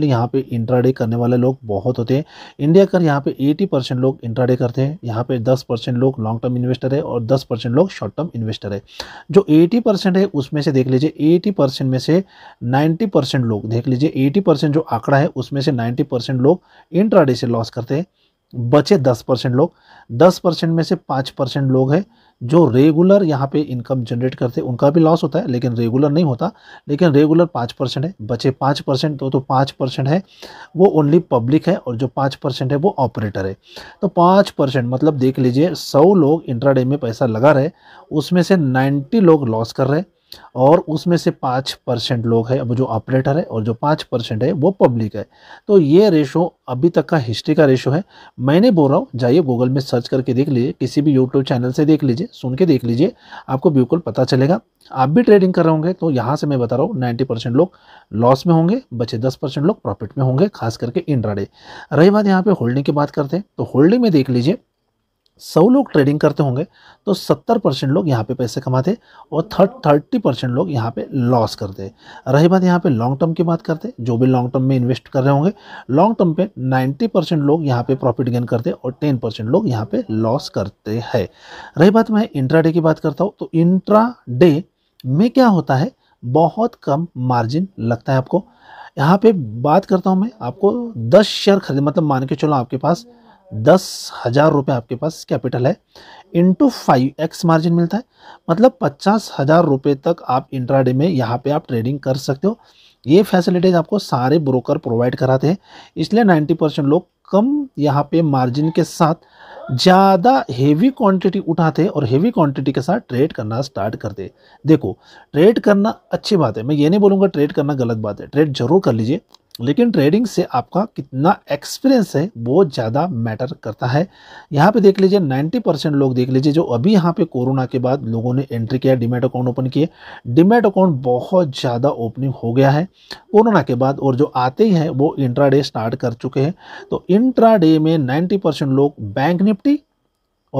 यहाँ पे इंट्राडे करने वाले लोग बहुत होते हैं इंडिया कर यहाँ पे 80 परसेंट लोग इंट्राडे करते हैं यहाँ पे 10 परसेंट लोग लॉन्ग टर्म इन्वेस्टर है और 10 परसेंट लोग शॉर्ट टर्म इन्वेस्टर है जो 80 परसेंट है उसमें से देख लीजिए 80 परसेंट में से 90 परसेंट लोग देख लीजिए 80 परसेंट जो आंकड़ा है उसमें से नाइन्टी लोग इंट्राडे से लॉस करते हैं बचे दस लोग दस में से पाँच लोग हैं जो रेगुलर यहाँ पे इनकम जनरेट करते उनका भी लॉस होता है लेकिन रेगुलर नहीं होता लेकिन रेगुलर पाँच परसेंट है बचे पाँच परसेंट तो तो पाँच परसेंट है वो ओनली पब्लिक है और जो पाँच परसेंट है वो ऑपरेटर है तो पाँच परसेंट मतलब देख लीजिए सौ लोग इंट्राडे में पैसा लगा रहे उसमें से नाइन्टी लोग लॉस कर रहे हैं और उसमें से पाँच परसेंट लोग हैं अब जो ऑपरेटर है और जो पाँच परसेंट है वो पब्लिक है तो ये रेशो अभी तक का हिस्ट्री का रेशो है मैंने बोल रहा हूँ जाइए गूगल में सर्च करके देख लीजिए किसी भी यूट्यूब चैनल से देख लीजिए सुन के देख लीजिए आपको बिल्कुल पता चलेगा आप भी ट्रेडिंग कर रहे होंगे तो यहाँ से मैं बता रहा हूँ नाइन्टी परसेंट लोग लॉस में होंगे बचे दस परसेंट लोग प्रॉफिट में होंगे खास करके इंड्राडे रही बात यहाँ पर होल्डिंग की बात करते हैं तो होल्डिंग में देख लीजिए सौ लोग ट्रेडिंग करते होंगे तो सत्तर परसेंट लोग यहाँ पे पैसे कमाते और थर्ट थर्टी परसेंट लोग यहाँ पे लॉस करते रही बात यहाँ पे लॉन्ग टर्म की बात करते जो भी लॉन्ग टर्म में इन्वेस्ट कर रहे होंगे लॉन्ग टर्म पे नाइन्टी परसेंट लोग यहाँ पे प्रॉफिट गेन करते और टेन परसेंट लोग यहाँ पे लॉस करते हैं रही बात मैं इंट्रा की बात करता हूँ तो इंट्रा में क्या होता है बहुत कम मार्जिन लगता है आपको यहाँ पर बात करता हूँ मैं आपको दस शेयर खरीद मतलब मान के चलो आपके पास दस हज़ार रुपये आपके पास कैपिटल है इंटू फाइव एक्स मार्जिन मिलता है मतलब पचास हज़ार रुपये तक आप इंट्राडे में यहाँ पे आप ट्रेडिंग कर सकते हो ये फैसिलिटीज़ आपको सारे ब्रोकर प्रोवाइड कराते हैं इसलिए नाइन्टी परसेंट लोग कम यहाँ पे मार्जिन के साथ ज़्यादा हेवी क्वांटिटी उठाते और हेवी क्वांटिटी के साथ ट्रेड करना स्टार्ट करते देखो ट्रेड करना अच्छी बात है मैं ये नहीं बोलूँगा ट्रेड करना गलत बात है ट्रेड जरूर कर लीजिए लेकिन ट्रेडिंग से आपका कितना एक्सपीरियंस है बहुत ज़्यादा मैटर करता है यहाँ पे देख लीजिए 90 परसेंट लोग देख लीजिए जो अभी यहाँ पे कोरोना के बाद लोगों ने एंट्री किया डिमेट अकाउंट ओपन किए डिमेट अकाउंट बहुत ज़्यादा ओपनिंग हो गया है कोरोना के बाद और जो आते ही हैं वो इंट्रा स्टार्ट कर चुके हैं तो इंट्राडे में नाइन्टी लोग बैंक निपटी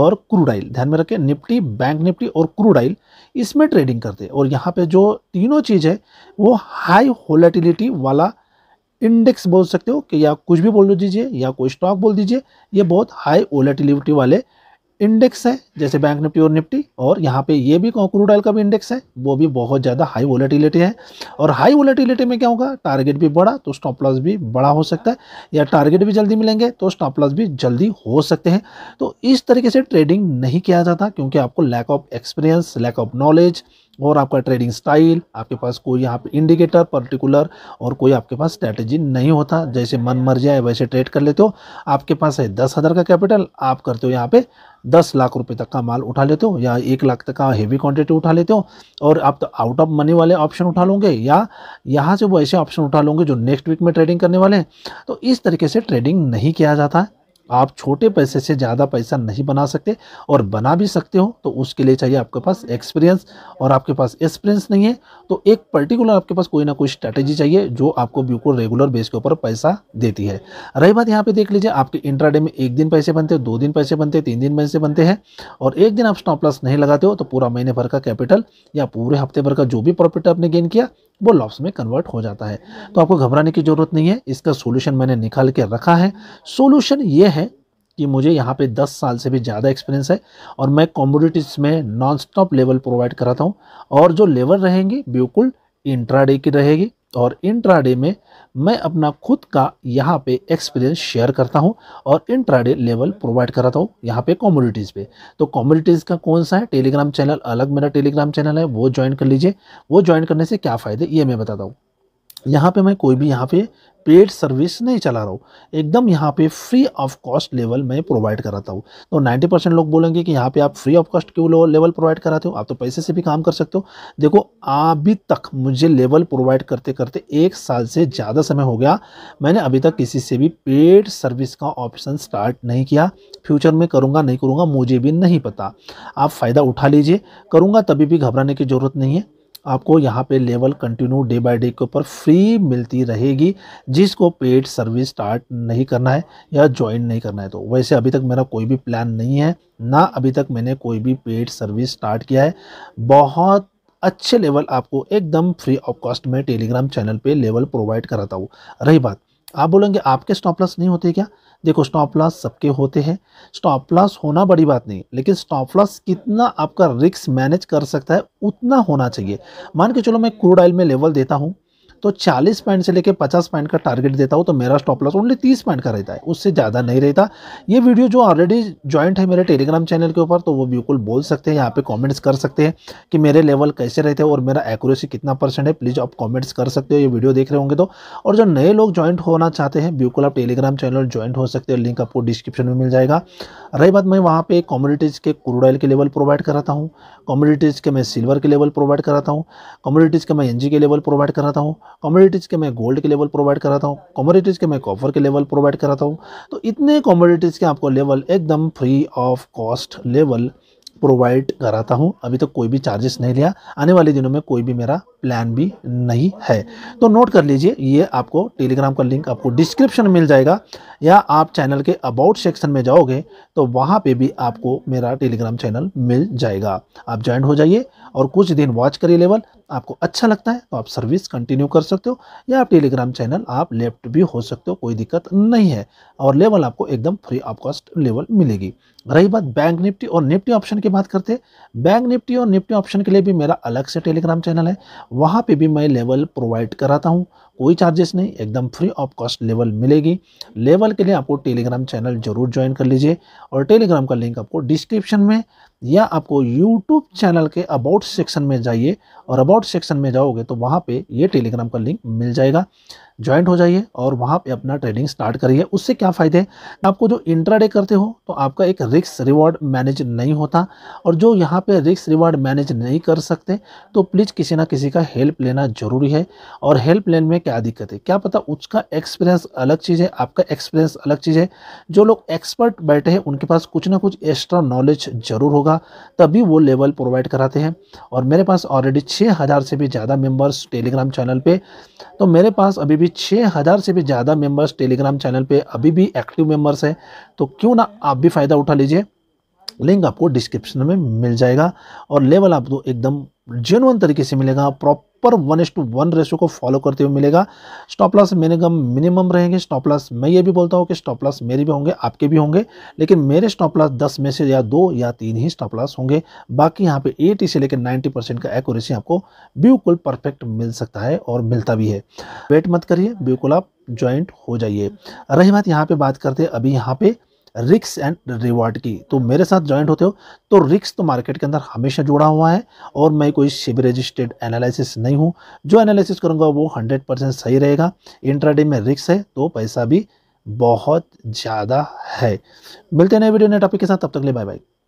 और क्रूडाइल ध्यान में रखें निफ्टी बैंक निफ्टी और क्रूडाइल इसमें ट्रेडिंग करते हैं और यहाँ पे जो तीनों चीज़ है वो हाई होलेटिलिटी वाला इंडेक्स बोल सकते हो कि या कुछ भी बोल दीजिए या कोई स्टॉक बोल दीजिए ये बहुत हाई ओलेटिलिटी वाले इंडेक्स है जैसे बैंक निफ्टी और निफ्टी और यहाँ पे ये भी क्रूड का भी इंडेक्स है वो भी बहुत ज़्यादा हाई वोलेटिलिटी है और हाई वोलेटिलिटी में क्या होगा टारगेट भी बड़ा तो स्टॉप लॉस भी बड़ा हो सकता है या टारगेट भी जल्दी मिलेंगे तो स्टॉप लॉस भी जल्दी हो सकते हैं तो इस तरीके से ट्रेडिंग नहीं किया जाता क्योंकि आपको lack of experience lack of knowledge और आपका ट्रेडिंग स्टाइल आपके पास कोई यहाँ पे इंडिकेटर पर्टिकुलर और कोई आपके पास स्ट्रैटेजी नहीं होता जैसे मन मर जाए वैसे ट्रेड कर लेते हो आपके पास है दस हज़ार का कैपिटल आप करते हो यहाँ पे दस लाख रुपए तक का माल उठा लेते हो या एक लाख तक का हेवी क्वांटिटी उठा लेते हो और आप तो आउट ऑफ मनी वाले ऑप्शन उठा लोगे या यहाँ से वो ऐसे ऑप्शन उठा लोगे जो नेक्स्ट वीक में ट्रेडिंग करने वाले हैं तो इस तरीके से ट्रेडिंग नहीं किया जाता है आप छोटे पैसे से ज़्यादा पैसा नहीं बना सकते और बना भी सकते हो तो उसके लिए चाहिए आपके पास एक्सपीरियंस और आपके पास एक्सपीरियंस नहीं है तो एक पर्टिकुलर आपके पास कोई ना कोई स्ट्रैटेजी चाहिए जो आपको बिल्कुल रेगुलर बेस के ऊपर पैसा देती है रही बात यहाँ पे देख लीजिए आपके इंट्राडे में एक दिन पैसे बनते हैं दो दिन पैसे बनते हैं तीन दिन पैसे बनते हैं और एक दिन आप स्टॉप लॉस नहीं लगाते हो तो पूरा महीने भर का कैपिटल या पूरे हफ्ते भर का जो भी प्रॉफिट आपने गेन किया वो लॉस में कन्वर्ट हो जाता है तो आपको घबराने की जरूरत नहीं है इसका सोल्यूशन मैंने निकाल के रखा है सोल्यूशन ये है कि मुझे यहाँ पे 10 साल से भी ज़्यादा एक्सपीरियंस है और मैं कॉम्बोडिटीज़ में नॉन स्टॉप लेवल प्रोवाइड कराता हूँ और जो लेवल रहेंगे बिल्कुल इंट्राडे की रहेगी और इंट्राडे में मैं अपना खुद का यहाँ पे एक्सपीरियंस शेयर करता हूँ और इंट्राडे लेवल प्रोवाइड कराता हूँ यहाँ पे कॉमोडिटीज़ पे तो कॉमोडिटीज़ का कौन सा है टेलीग्राम चैनल अलग मेरा टेलीग्राम चैनल है वो ज्वाइन कर लीजिए वो ज्वाइन करने से क्या फ़ायदे ये मैं बताता हूँ यहाँ पे मैं कोई भी यहाँ पे पेड सर्विस नहीं चला रहा हूँ एकदम यहाँ पे फ्री ऑफ कॉस्ट लेवल मैं प्रोवाइड कराता हूँ तो 90 परसेंट लोग बोलेंगे कि यहाँ पे आप फ्री ऑफ कॉस्ट क्यों लेवल प्रोवाइड कराते हो आप तो पैसे से भी काम कर सकते हो देखो अभी तक मुझे लेवल प्रोवाइड करते करते एक साल से ज़्यादा समय हो गया मैंने अभी तक किसी से भी पेड सर्विस का ऑप्शन स्टार्ट नहीं किया फ्यूचर में करूँगा नहीं करूँगा मुझे भी नहीं पता आप फ़ायदा उठा लीजिए करूँगा तभी भी घबराने की ज़रूरत नहीं है आपको यहाँ पे level continue day by day के ऊपर फ्री मिलती रहेगी जिसको पेड सर्विस स्टार्ट नहीं करना है या ज्वाइन नहीं करना है तो वैसे अभी तक मेरा कोई भी प्लान नहीं है ना अभी तक मैंने कोई भी पेड सर्विस स्टार्ट किया है बहुत अच्छे लेवल आपको एकदम फ्री ऑफ कॉस्ट में टेलीग्राम चैनल पर लेवल प्रोवाइड कराता हूँ रही बात आप बोलेंगे आपके स्टॉप नहीं होते क्या देखो स्टॉप लॉस सबके होते हैं स्टॉप लॉस होना बड़ी बात नहीं लेकिन स्टॉप लॉस कितना आपका रिक्स मैनेज कर सकता है उतना होना चाहिए मान के चलो मैं क्रूड ऑयल में लेवल देता हूँ तो 40 पॉइंट से लेकर 50 पॉइंट का टारगेट देता हूँ तो मेरा स्टॉप लॉस ओनली 30 पॉइंट का रहता है उससे ज़्यादा नहीं रहता ये वीडियो जो ऑलरेडी ज्वाइंट है मेरे टेलीग्राम चैनल के ऊपर तो वो बिल्कुल बोल सकते हैं यहाँ पे कमेंट्स कर सकते हैं कि मेरे लेवल कैसे रहते हैं और मेरा एक्यूरेसी कितना परसेंट है प्लीज़ आप कॉमेंट्स कर सकते हो ये वीडियो देख रहे होंगे तो और जो नए लोग ज्वाइंट होना चाहते हैं बिल्कुल आप टेलीग्राम चैनल ज्वाइंट हो सकते हो लिंक आपको डिस्क्रिप्शन में मिल जाएगा रही बात मैं वहाँ पर कॉम्युनिटीज़ के क्रूड ऑयल के लेवल प्रोवाइड कराता हूँ कॉमोडिटीज़ के मैं सिल्वर के लेवल प्रोवाइड कराता हूँ कॉमोडिटीज़ के मैं एन के लेवल प्रोवाइड कराता हूँ कॉमोडिटीज़ के मैं गोल्ड के लेवल प्रोवाइड कराता हूँ कॉमोडिटीज़ के मैं कॉपर के लेवल प्रोवाइड कराता हूँ तो इतने कॉमोडिटीज़ के आपको लेवल एकदम free of cost level provide कराता हूँ अभी तक तो कोई भी चार्जेस नहीं लिया आने वाले दिनों में कोई भी मेरा प्लान भी नहीं है तो नोट कर लीजिए ये आपको टेलीग्राम का लिंक आपको डिस्क्रिप्शन मिल जाएगा या आप चैनल के अबाउट सेक्शन में जाओगे तो वहाँ पे भी आपको मेरा टेलीग्राम चैनल मिल जाएगा आप ज्वाइन हो जाइए और कुछ दिन वॉच करिए लेवल आपको अच्छा लगता है तो आप सर्विस कंटिन्यू कर सकते हो या आप टेलीग्राम चैनल आप लेफ्ट भी हो सकते हो कोई दिक्कत नहीं है और लेवल आपको एकदम फ्री ऑफ कॉस्ट लेवल मिलेगी रही बात बैंक निफ्टी और निफ्टी ऑप्शन की बात करते हैं बैंक निफ्टी और निफ्टी ऑप्शन के लिए भी मेरा अलग से टेलीग्राम चैनल है वहाँ पर भी मैं लेवल प्रोवाइड कराता हूँ कोई चार्जेस नहीं एकदम फ्री ऑफ कॉस्ट लेवल मिलेगी लेवल के लिए आपको टेलीग्राम चैनल जरूर ज्वाइन कर लीजिए और टेलीग्राम का लिंक आपको डिस्क्रिप्शन में या आपको यूट्यूब चैनल के अबाउट सेक्शन में जाइए और अबाउट सेक्शन में जाओगे तो वहाँ पर ये टेलीग्राम का लिंक मिल जाएगा ज्वाइंट हो जाइए और वहाँ पे अपना ट्रेडिंग स्टार्ट करिए उससे क्या फ़ायदे हैं आपको जो इंट्राडे करते हो तो आपका एक रिक्स रिवॉर्ड मैनेज नहीं होता और जो यहाँ पे रिक्स रिवॉर्ड मैनेज नहीं कर सकते तो प्लीज़ किसी ना किसी का हेल्प लेना ज़रूरी है और हेल्प लेने में क्या दिक्कत है क्या पता उसका एक्सपीरियंस अलग चीज़ है आपका एक्सपीरियंस अलग चीज़ है जो लोग एक्सपर्ट बैठे हैं उनके पास कुछ ना कुछ एक्स्ट्रा नॉलेज ज़रूर होगा तभी वो लेवल प्रोवाइड कराते हैं और मेरे पास ऑलरेडी छः से भी ज़्यादा मेम्बर्स टेलीग्राम चैनल पर तो मेरे पास अभी भी छः हज़ार से भी ज़्यादा मेंबर्स टेलीग्राम चैनल पे अभी भी एक्टिव मेंबर्स हैं तो क्यों ना आप भी फ़ायदा उठा लीजिए लिंक आपको डिस्क्रिप्शन में मिल जाएगा और लेवल आपको एकदम जेनुअन तरीके से मिलेगा proper one is to one ratio को फॉलो करते हुए मिलेगा स्टॉप लॉस मेरे कम मिनिमम रहेंगे स्टॉप लॉस मैं ये भी बोलता हूँ कि स्टॉप लॉस मेरे भी होंगे आपके भी होंगे लेकिन मेरे स्टॉप लॉस दस में से या दो या तीन ही स्टॉप लॉस होंगे बाकी यहाँ पे एटी से लेकर नाइन्टी परसेंट का एक्यूरेसी आपको बिल्कुल परफेक्ट मिल सकता है और मिलता भी है वेट मत करिए बिल्कुल आप ज्वाइंट हो जाइए रही बात यहाँ पे बात करते अभी यहाँ पे रिक्स एंड रिवार्ड की तो मेरे साथ ज्वाइंट होते हो तो रिक्स तो मार्केट के अंदर हमेशा जुड़ा हुआ है और मैं कोई शिव रजिस्टेड एनालिसिस नहीं हूँ जो एनालिसिस करूँगा वो हंड्रेड परसेंट सही रहेगा इंट्राडे में रिक्स है तो पैसा भी बहुत ज़्यादा है मिलते हैं नए वीडियो नए टॉपिक के साथ तब तक ले बाय बाय